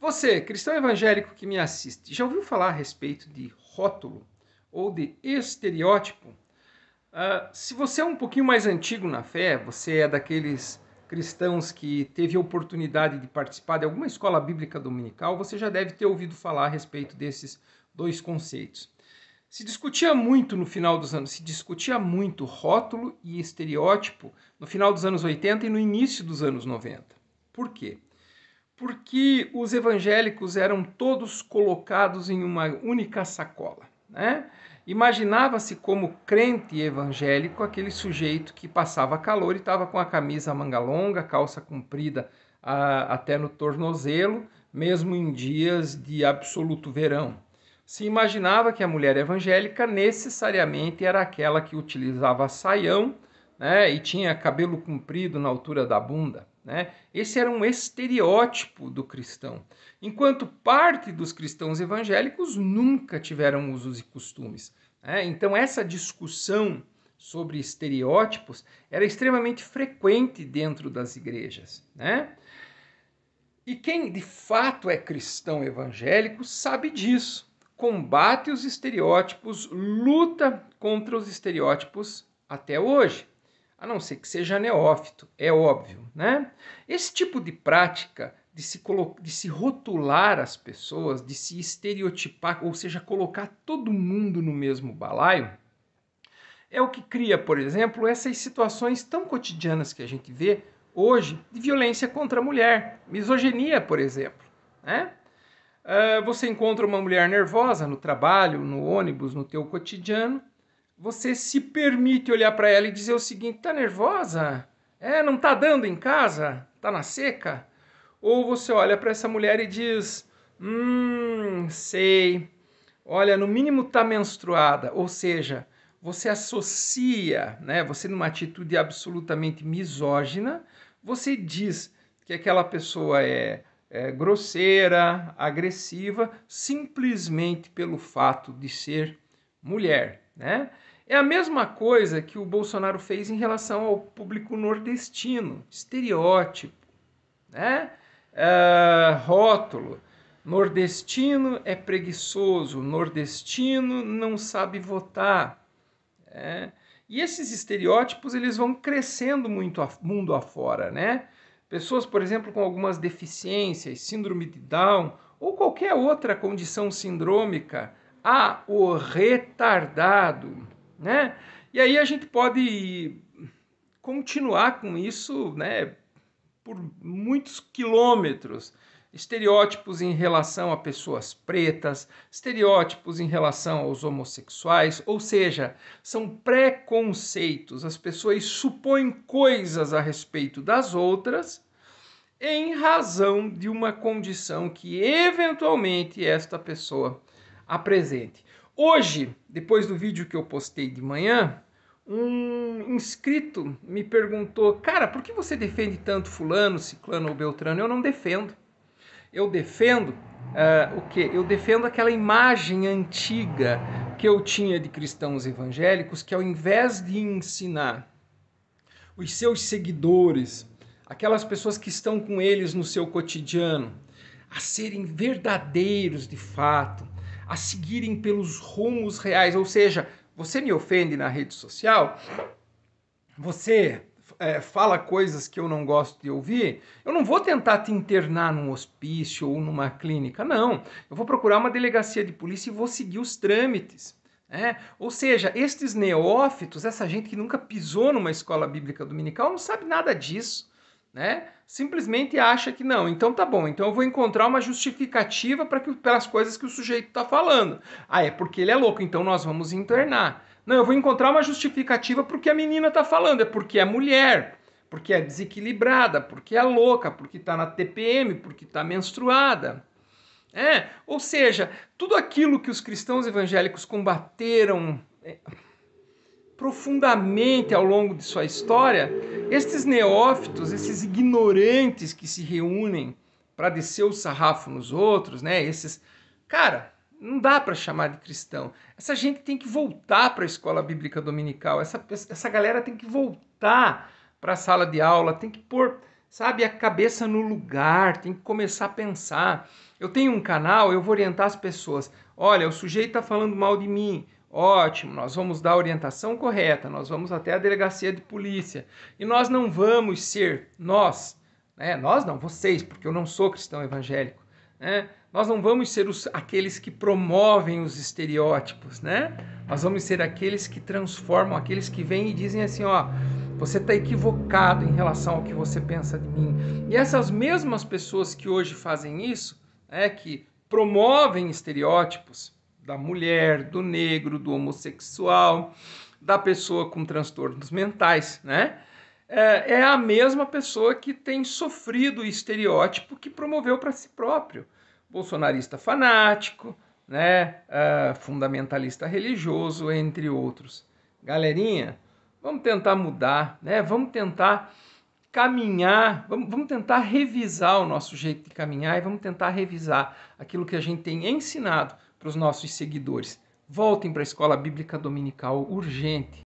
Você, cristão evangélico que me assiste, já ouviu falar a respeito de rótulo ou de estereótipo? Uh, se você é um pouquinho mais antigo na fé, você é daqueles cristãos que teve a oportunidade de participar de alguma escola bíblica dominical, você já deve ter ouvido falar a respeito desses dois conceitos. Se discutia muito no final dos anos, se discutia muito rótulo e estereótipo no final dos anos 80 e no início dos anos 90. Por quê? porque os evangélicos eram todos colocados em uma única sacola. Né? Imaginava-se como crente evangélico aquele sujeito que passava calor e estava com a camisa manga longa, calça comprida a, até no tornozelo, mesmo em dias de absoluto verão. Se imaginava que a mulher evangélica necessariamente era aquela que utilizava saião né? e tinha cabelo comprido na altura da bunda. Né? Esse era um estereótipo do cristão, enquanto parte dos cristãos evangélicos nunca tiveram usos e costumes. Né? Então, essa discussão sobre estereótipos era extremamente frequente dentro das igrejas. Né? E quem de fato é cristão evangélico sabe disso. Combate os estereótipos, luta contra os estereótipos até hoje a não ser que seja neófito, é óbvio. Né? Esse tipo de prática de se, de se rotular as pessoas, de se estereotipar, ou seja, colocar todo mundo no mesmo balaio, é o que cria, por exemplo, essas situações tão cotidianas que a gente vê hoje de violência contra a mulher, misoginia, por exemplo. Né? Ah, você encontra uma mulher nervosa no trabalho, no ônibus, no teu cotidiano, você se permite olhar para ela e dizer o seguinte: tá nervosa? É, não tá dando em casa? Tá na seca? Ou você olha para essa mulher e diz: hum, sei. Olha, no mínimo tá menstruada, ou seja, você associa, né, você numa atitude absolutamente misógina, você diz que aquela pessoa é, é grosseira, agressiva, simplesmente pelo fato de ser mulher, né? É a mesma coisa que o Bolsonaro fez em relação ao público nordestino, estereótipo, né? Uh, rótulo. Nordestino é preguiçoso, nordestino não sabe votar. Né? E esses estereótipos eles vão crescendo muito a, mundo afora, né? Pessoas, por exemplo, com algumas deficiências, síndrome de Down ou qualquer outra condição sindrômica, há ah, o retardado, né? E aí a gente pode continuar com isso, né, por muitos quilômetros. Estereótipos em relação a pessoas pretas, estereótipos em relação aos homossexuais, ou seja, são preconceitos. As pessoas supõem coisas a respeito das outras em razão de uma condição que eventualmente esta pessoa apresente. Hoje, depois do vídeo que eu postei de manhã, um inscrito me perguntou: Cara, por que você defende tanto Fulano, Ciclano ou Beltrano? Eu não defendo. Eu defendo uh, o quê? Eu defendo aquela imagem antiga que eu tinha de cristãos evangélicos que, ao invés de ensinar os seus seguidores, aquelas pessoas que estão com eles no seu cotidiano, a serem verdadeiros de fato, a seguirem pelos rumos reais. Ou seja, você me ofende na rede social, você é, fala coisas que eu não gosto de ouvir, eu não vou tentar te internar num hospício ou numa clínica, não. Eu vou procurar uma delegacia de polícia e vou seguir os trâmites. É, ou seja, estes neófitos, essa gente que nunca pisou numa escola bíblica dominical, não sabe nada disso né? Simplesmente acha que não. Então tá bom, então eu vou encontrar uma justificativa para que pelas coisas que o sujeito está falando. Ah, é porque ele é louco, então nós vamos internar. Não, eu vou encontrar uma justificativa porque a menina está falando, é porque é mulher, porque é desequilibrada, porque é louca, porque está na TPM, porque está menstruada. É, ou seja, tudo aquilo que os cristãos evangélicos combateram é, profundamente ao longo de sua história, estes neófitos, esses ignorantes que se reúnem para descer o sarrafo nos outros, né? Esses, cara, não dá para chamar de cristão. Essa gente tem que voltar para a escola bíblica dominical. Essa, essa galera tem que voltar para a sala de aula, tem que pôr, sabe, a cabeça no lugar, tem que começar a pensar. Eu tenho um canal, eu vou orientar as pessoas. Olha, o sujeito está falando mal de mim. Ótimo, nós vamos dar a orientação correta, nós vamos até a delegacia de polícia. E nós não vamos ser, nós, né? nós não, vocês, porque eu não sou cristão evangélico, né? nós não vamos ser os, aqueles que promovem os estereótipos, né? Nós vamos ser aqueles que transformam, aqueles que vêm e dizem assim, ó, você está equivocado em relação ao que você pensa de mim. E essas mesmas pessoas que hoje fazem isso, é né, que promovem estereótipos, da mulher, do negro, do homossexual, da pessoa com transtornos mentais, né? É, é a mesma pessoa que tem sofrido o estereótipo que promoveu para si próprio. Bolsonarista fanático, né? Uh, fundamentalista religioso, entre outros. Galerinha, vamos tentar mudar, né? Vamos tentar caminhar, vamos, vamos tentar revisar o nosso jeito de caminhar e vamos tentar revisar aquilo que a gente tem ensinado para os nossos seguidores. Voltem para a escola bíblica dominical urgente.